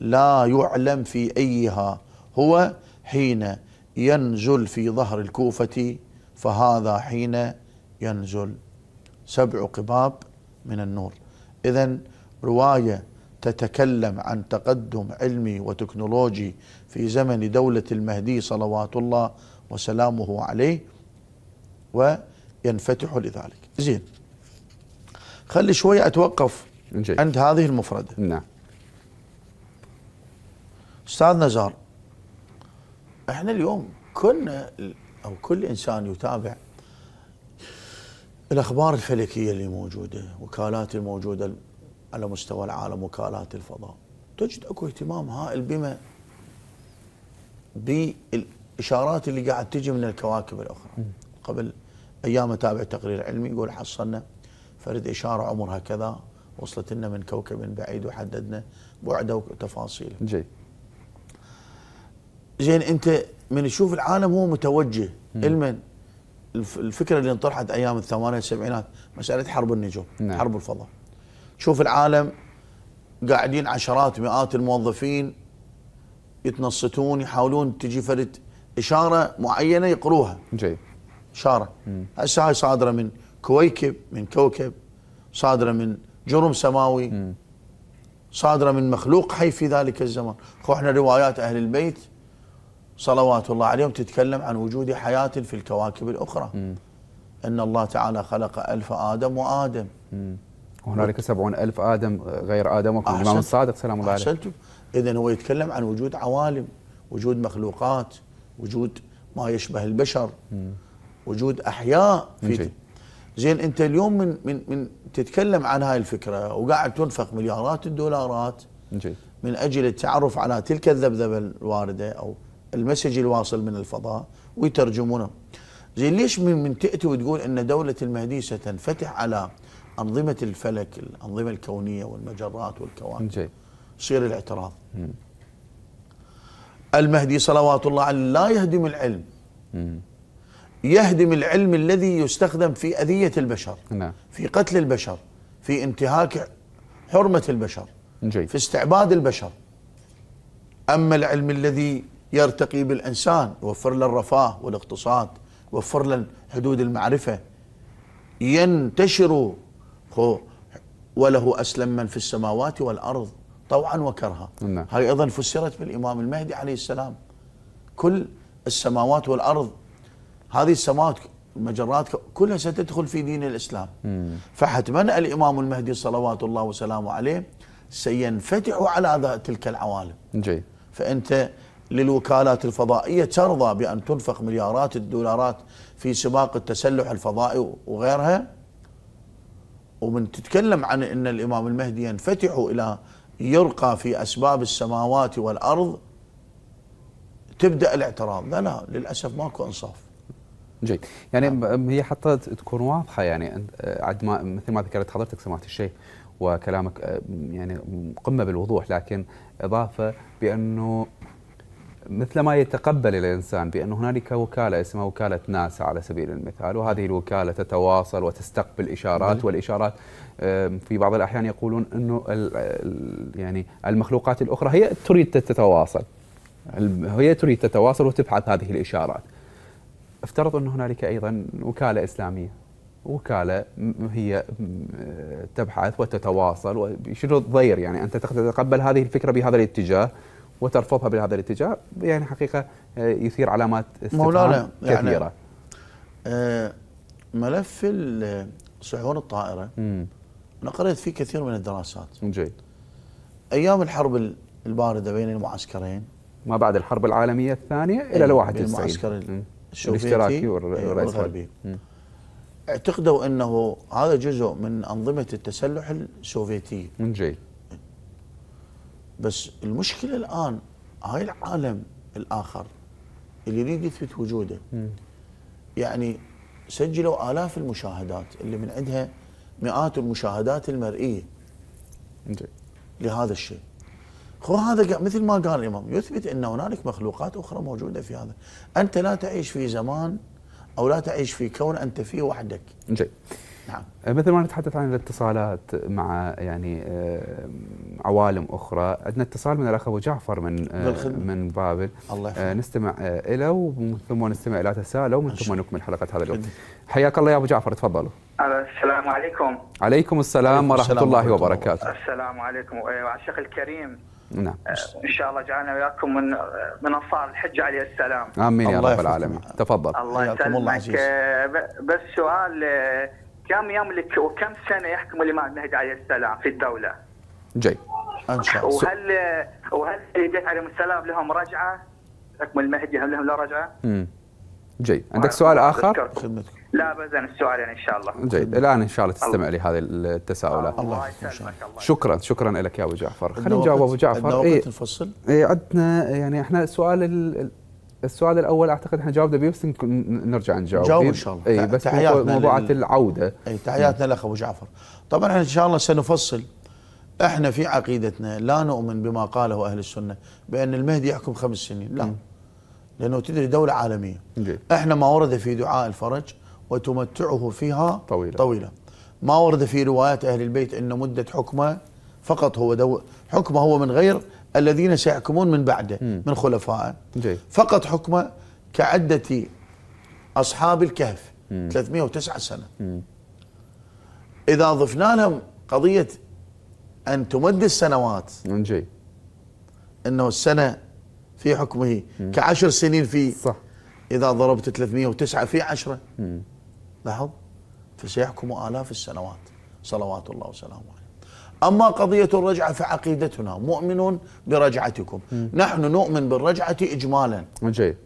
لا يعلم في أيها هو حين ينزل في ظهر الكوفة فهذا حين ينزل سبع قباب من النور إذا رواية تتكلم عن تقدم علمي وتكنولوجي في زمن دولة المهدي صلوات الله وسلامه عليه وينفتح لذلك زين خلي شوية أتوقف جي. عند هذه المفردة نعم أستاذ نزار احنا اليوم كنا أو كل إنسان يتابع الأخبار الفلكية اللي موجودة وكالات الموجودة على مستوى العالم وكالات الفضاء تجد أكو اهتمام هائل بما بالإشارات اللي قاعد تجي من الكواكب الأخرى قبل أيام أتابع تقرير علمي يقول حصلنا فرد إشارة عمرها كذا وصلت لنا من كوكب بعيد وحددنا بعده وتفاصيله جيد زين انت من تشوف العالم هو متوجه لمن الفكره اللي انطرحت ايام الثمانينات والسبعينات مساله حرب النجوم نعم. حرب الفضاء شوف العالم قاعدين عشرات مئات الموظفين يتنصتون يحاولون تجي فرد اشاره معينه يقروها جيد اشاره هسه هاي صادره من كويكب من كوكب صادره من جرم سماوي م. صادره من مخلوق حي في ذلك الزمان احنا روايات اهل البيت صلوات الله عليهم تتكلم عن وجود حياة في الكواكب الأخرى م. أن الله تعالى خلق ألف آدم وآدم م. وهنالك سبعون ألف آدم غير آدم وكم الإمام الصادق سلام الله عليه إذا هو يتكلم عن وجود عوالم وجود مخلوقات وجود ما يشبه البشر وجود أحياء في زين أنت اليوم من, من, من تتكلم عن هاي الفكرة وقاعد تنفق مليارات الدولارات من أجل التعرف على تلك الذبذبة الواردة أو المسج الواصل من الفضاء ويترجمونه زين ليش من, من تأتي وتقول أن دولة المهدي ستنفتح على أنظمة الفلك الأنظمة الكونية والمجرات والكواكب صير يصير الاعتراض مم. المهدي صلوات الله عليه لا يهدم العلم مم. يهدم العلم الذي يستخدم في أذية البشر نعم. في قتل البشر في انتهاك حرمة البشر جيد. في استعباد البشر أما العلم الذي يرتقي بالإنسان يوفر له الرفاه والاقتصاد يوفر له حدود المعرفة ينتشر وله أسلم من في السماوات والأرض طوعا وكرها نعم. هاي أيضا فسرت بالإمام المهدي عليه السلام كل السماوات والأرض هذه السماوات المجرات كلها ستدخل في دين الإسلام فحتما الإمام المهدي صلوات الله وسلامه عليه سينفتح على تلك العوالم جي. فأنت للوكالات الفضائية ترضى بأن تنفق مليارات الدولارات في سباق التسلح الفضائي وغيرها ومن تتكلم عن أن الإمام المهدي ينفتح إلى يرقى في أسباب السماوات والأرض تبدأ الاعتراض لا لا للأسف ماكو إنصاف جيد يعني هي حتى تكون واضحة يعني آه، عندما ما مثل ما ذكرت حضرتك سماحة الشيخ وكلامك آه، يعني قمة بالوضوح لكن إضافة بأنه مثل ما يتقبل الإنسان بأن هنالك وكالة اسمها وكالة ناسا على سبيل المثال وهذه الوكالة تتواصل وتستقبل إشارات والإشارات في بعض الأحيان يقولون أنه يعني المخلوقات الأخرى هي تريد تتواصل هي تريد تتواصل وتبحث هذه الإشارات افترض أن هنالك أيضا وكالة إسلامية وكالة هي آه، تبحث وتتواصل شنو الضير يعني أنت تتقبل هذه الفكرة بهذا الاتجاه وترفضها بهذا الاتجاه يعني حقيقه آه، يثير علامات استفهام يعني كثيره يعني ملف صهيون الطائره انا قريت فيه كثير من الدراسات جيد ايام الحرب البارده بين المعسكرين ما بعد الحرب العالميه الثانيه الى إيه، ال 91 المعسكر الاشتراكي إيه، والغربي اعتقدوا انه هذا جزء من انظمه التسلح السوفيتيه من جيد بس المشكله الان هاي العالم الاخر اللي يريد يثبت وجوده يعني سجلوا الاف المشاهدات اللي من عندها مئات المشاهدات المرئيه جي. لهذا الشيء خو هذا مثل ما قال الامام يثبت ان هنالك مخلوقات اخرى موجوده في هذا انت لا تعيش في زمان او لا تعيش في كون انت فيه وحدك جي. نعم آه، مثل ما نتحدث عن الاتصالات مع يعني آه، عوالم اخرى، عندنا اتصال من الاخ ابو جعفر من بالخدمة. آه، من بابل الله نستمع له ومن ثم نستمع الى تساؤله ومن ثم نكمل حلقه هذا اليوم. حياك الله يا ابو جعفر تفضلوا. السلام عليكم. عليكم السلام ورحمه الله وبركاته. السلام عليكم وعشق إيه، الكريم. نعم ان شاء الله جعلنا وياكم من من انصار الحج عليه السلام امين يا رب العالمين تفضل الله يسلمك بس سؤال كم يملك وكم سنه يحكم الامام المهدي عليه السلام في الدوله؟ جيد ان شاء الله وهل وهل البيت عليهم السلام لهم رجعه؟ حكم المهدي هل لهم لا رجعه؟ امم جيد عندك سؤال اخر؟ خدمتك لا بزن السؤال يعني ان شاء الله جيد الان ان شاء الله تستمع الله. لهذه التساؤلات الله يسلمك شكرا شكرا لك يا ابو جعفر خلينا نجاوب ابو جعفر اي نفصل اي عندنا يعني احنا سؤال السؤال الاول اعتقد احنا جاوبنا بيه بس نرجع نجاوب نجاوب ان شاء الله اي بس تحياتنا موضوع لل... العوده اي تحياتنا نعم. لاخ ابو جعفر طبعا احنا ان شاء الله سنفصل احنا في عقيدتنا لا نؤمن بما قاله اهل السنه بان المهدي يحكم خمس سنين لا م. لانه تدري دوله عالميه جي. احنا ما ورد في دعاء الفرج وتمتعه فيها طويله طويله ما ورد في روايات اهل البيت ان مده حكمه فقط هو دو حكمه هو من غير الذين سيحكمون من بعده من خلفائه فقط حكمه كعدة أصحاب الكهف 309 سنة إذا ضفنا لهم قضية أن تمد السنوات من جي. أنه السنة في حكمه كعشر سنين في صح إذا ضربت 309 في عشرة لاحظ فسيحكم آلاف السنوات صلوات الله وسلامه عليه أما قضية الرجعة فعقيدتنا مؤمنون برجعتكم م. نحن نؤمن بالرجعة إجمالا جيد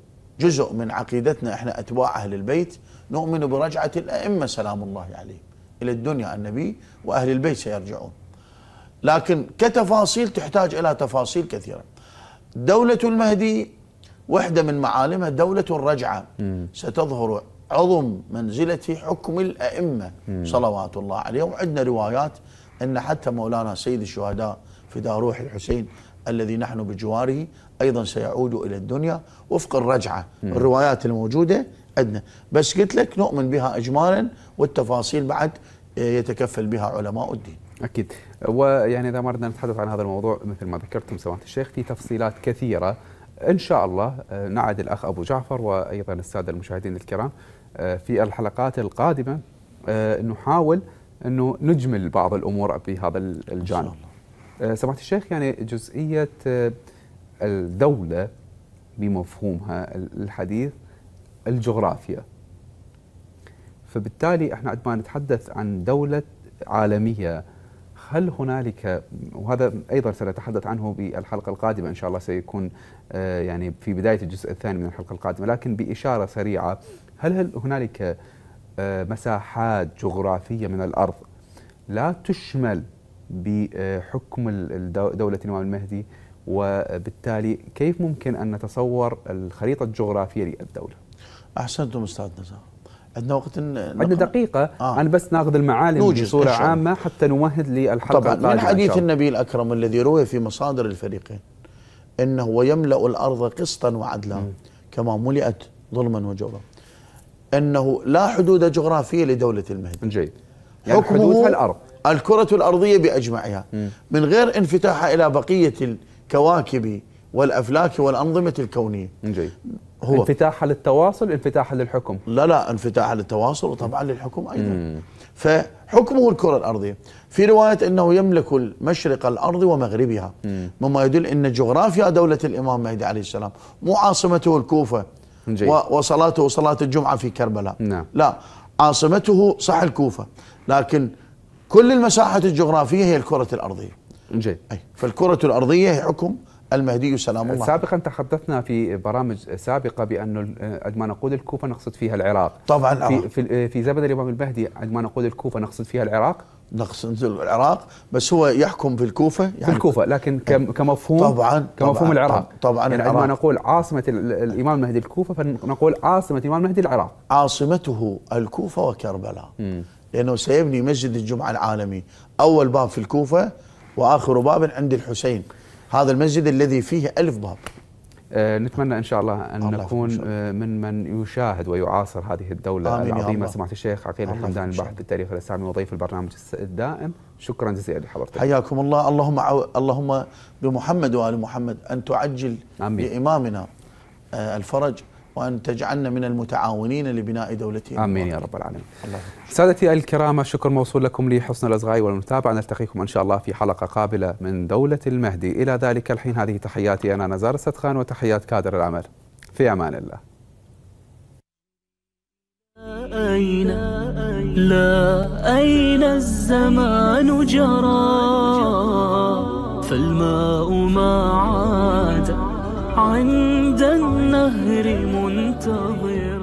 جزء من عقيدتنا احنا اتباع اهل البيت نؤمن برجعه الائمه سلام الله عليهم الى الدنيا النبي واهل البيت سيرجعون. لكن كتفاصيل تحتاج الى تفاصيل كثيره. دوله المهدي وحده من معالمها دوله الرجعه م. ستظهر عظم منزله حكم الائمه صلوات الله عليهم، عندنا روايات أن حتى مولانا سيد الشهداء دار روح الحسين الذي نحن بجواره أيضا سيعود إلى الدنيا وفق الرجعة الروايات الموجودة عندنا بس قلت لك نؤمن بها إجمالا والتفاصيل بعد آه، يتكفل بها علماء الدين أكيد ويعني إذا ما أردنا نتحدث عن هذا الموضوع مثل ما ذكرتم سماحة الشيخ في تفصيلات كثيرة إن شاء الله آه، نعد الأخ أبو جعفر وأيضا السادة المشاهدين الكرام آه، في الحلقات القادمة نحاول انه نجمل بعض الامور بهذا الجانب الله. آه، سمعت الشيخ يعني جزئيه آه، الدوله بمفهومها الحديث الجغرافيا فبالتالي احنا عندما نتحدث عن دوله عالميه هل هنالك وهذا ايضا سنتحدث عنه بالحلقه القادمه ان شاء الله سيكون آه، يعني في بدايه الجزء الثاني من الحلقه القادمه لكن باشاره سريعه هل, هل هنالك آه، مساحات جغرافية من الأرض لا تشمل بحكم دولة الإمام المهدي وبالتالي كيف ممكن أن نتصور الخريطة الجغرافية للدولة أحسنتم أستاذ نزار عندنا وقت عندنا دقيقة آه. أنا بس ناخذ المعالم بصورة عامة حتى نمهد للحلقة طبعا من حديث النبي الأكرم الذي روي في مصادر الفريقين انه يملا الارض قسطا وعدلا كما ملئت ظلما وجورا انه لا حدود جغرافيه لدوله المهدي جيد يعني حدودها الارض الكرة الأرضية بأجمعها من غير انفتاحها إلى بقية الكواكب والأفلاك والأنظمة الكونية جيد هو انفتاحها للتواصل انفتاحها للحكم لا لا انفتاحها للتواصل وطبعا للحكم أيضا م. فحكمه الكرة الأرضية في رواية أنه يملك المشرق الأرض ومغربها م. مما يدل أن جغرافيا دولة الإمام مهدي عليه السلام مو عاصمته الكوفة جيد. وصلاته صلاة الجمعة في كربلاء نعم. لا عاصمته صح الكوفة لكن كل المساحة الجغرافية هي الكرة الأرضية جيد. أي فالكرة الأرضية هي حكم المهدي سلام الله سابقا تحدثنا في برامج سابقه بانه عندما نقول الكوفه نقصد فيها العراق طبعا في, في في زمن الامام المهدي عندما نقول الكوفه نقصد فيها العراق نقص نزل العراق بس هو يحكم في الكوفه يعني في الكوفه لكن كمفهوم طبعا كمفهوم طبعا العراق طبعا يعني عندما نقول عاصمه الامام المهدي الكوفه فنقول عاصمه الامام المهدي العراق عاصمته الكوفه وكربلاء لانه سيبني مسجد الجمعه العالمي اول باب في الكوفه واخر باب عند الحسين هذا المسجد الذي فيه ألف باب آه، نتمنى ان شاء الله ان نكون الله. آه، من من يشاهد ويعاصر هذه الدوله العظيمه سماحه الشيخ عقيل الحمدان الباحث التاريخ الاسلامي وضيف البرنامج الدائم شكرا جزيلا لحضرتك حياكم الله اللهم عو... اللهم بمحمد وال محمد ان تعجل آمين. لامامنا آه، الفرج وأن تجعلنا من المتعاونين لبناء دولتنا آمين يا رب العالمين الله. سادتي الكرام شكر موصول لكم لحسن الأصغاء والمتابعة نلتقيكم إن شاء الله في حلقة قابلة من دولة المهدي إلى ذلك الحين هذه تحياتي أنا نزار السدخان وتحيات كادر العمل في أمان الله أين لا أين الزمان جرى فالماء ما عاد عند النهر منتظر